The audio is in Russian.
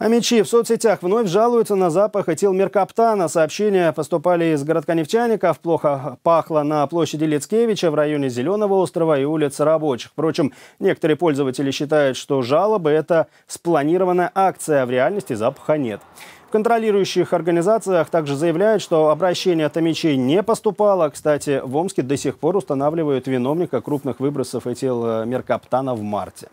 А мечи в соцсетях вновь жалуются на запах этилмеркаптана. Сообщения поступали из городка Нефтяников. Плохо пахло на площади Лицкевича в районе Зеленого острова и улиц Рабочих. Впрочем, некоторые пользователи считают, что жалобы – это спланированная акция, а в реальности запаха нет. В контролирующих организациях также заявляют, что обращение от мечей не поступало. Кстати, в Омске до сих пор устанавливают виновника крупных выбросов этил э, меркаптана в марте.